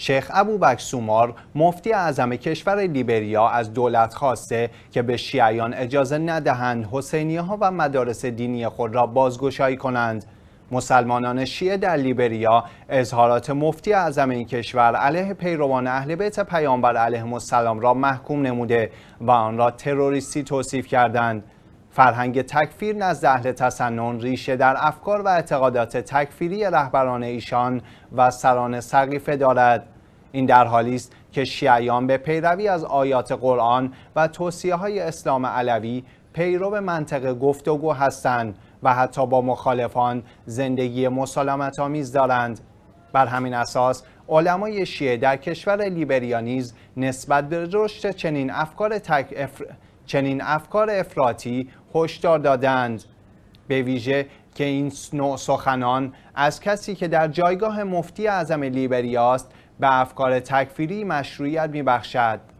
شیخ ابو سومار مفتی اعظم کشور لیبریا از دولت خواسته که به شیعیان اجازه ندهند حسینیه ها و مدارس دینی خود را بازگشایی کنند مسلمانان شیعه در لیبریا اظهارات مفتی اعظم این کشور علیه پیروان اهل بیت پیامبر علیه السلام را محکوم نموده و آن را تروریستی توصیف کردند فرهنگ تکفیر نزد اهل تسنن ریشه در افکار و اعتقادات تکفیری رهبران ایشان و سران سقیفه دارد این در حالی است که شیعیان به پیروی از آیات قرآن و توصیه های اسلام علوی پیرو منطق گفتگو هستند و حتی با مخالفان زندگی مسالمت آمیز دارند بر همین اساس علمای شیعه در کشور لیبریا نیز نسبت به رشد چنین افکار تک... چنین افکار افراطی هشدار دادند به ویژه که این نوع سخنان از کسی که در جایگاه مفتی اعظم لیبریاست به افکار تکفیری مشروعیت میبخشد